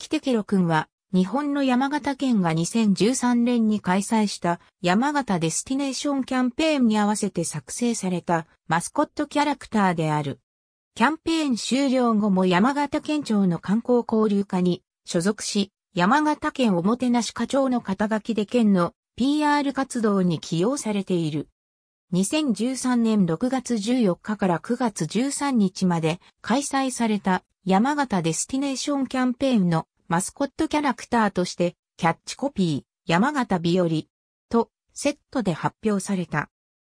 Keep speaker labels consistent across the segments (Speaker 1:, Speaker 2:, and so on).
Speaker 1: キテケロ君は、日本の山形県が2013年に開催した山形デスティネーションキャンペーンに合わせて作成されたマスコットキャラクターである。キャンペーン終了後も山形県庁の観光交流課に所属し、山形県おもてなし課長の肩書きで県の PR 活動に起用されている。2013年6月14日から9月13日まで開催された山形デスティネーションキャンペーンのマスコットキャラクターとして、キャッチコピー、山形日和、と、セットで発表された。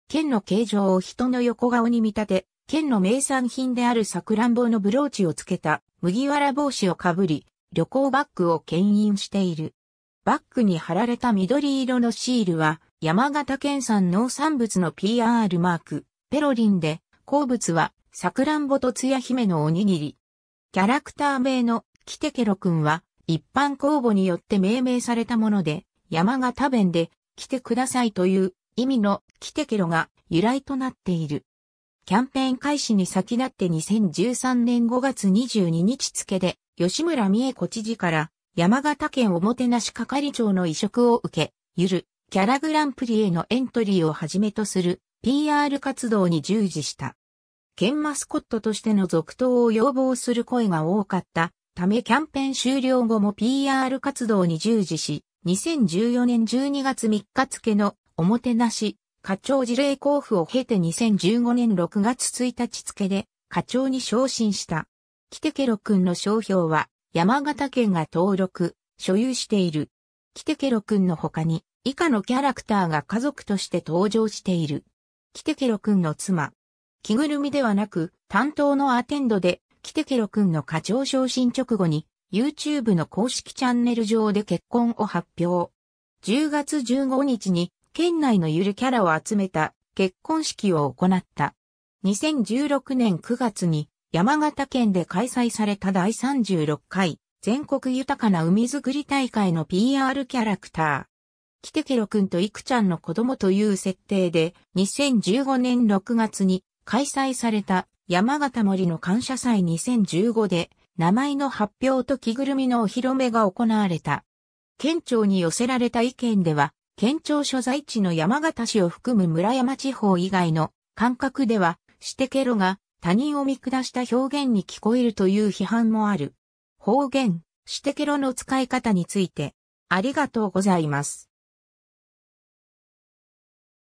Speaker 1: 剣の形状を人の横顔に見立て、県の名産品であるサクランボのブローチをつけた麦わら帽子をかぶり、旅行バッグを牽引している。バッグに貼られた緑色のシールは、山形県産農産物の PR マーク、ペロリンで、好物は、サクランボとツヤ姫のおにぎり。キャラクター名のキテケロ君は一般公募によって命名されたもので、山形弁で来てくださいという意味の来てケロが由来となっている。キャンペーン開始に先立って2013年5月22日付で吉村美恵子知事から山形県おもてなし係長の移植を受け、ゆるキャラグランプリへのエントリーをはじめとする PR 活動に従事した。県マスコットとしての続投を要望する声が多かったためキャンペーン終了後も PR 活動に従事し、2014年12月3日付のおもてなし、課長事例交付を経て2015年6月1日付で課長に昇進した。キテケロ君の商標は山形県が登録、所有している。キテケロ君の他に以下のキャラクターが家族として登場している。キテケロ君の妻。着ぐるみではなく担当のアテンドでキテケロ君の課長昇進直後に YouTube の公式チャンネル上で結婚を発表。10月15日に県内のゆるキャラを集めた結婚式を行った。2016年9月に山形県で開催された第36回全国豊かな海づくり大会の PR キャラクター。キテケロくんとイクちゃんの子供という設定で2015年6月に開催された山形森の感謝祭2015で、名前の発表と着ぐるみのお披露目が行われた。県庁に寄せられた意見では、県庁所在地の山形市を含む村山地方以外の感覚では、してけろが他人を見下した表現に聞こえるという批判もある。方言、してけろの使い方について、ありがとうございます。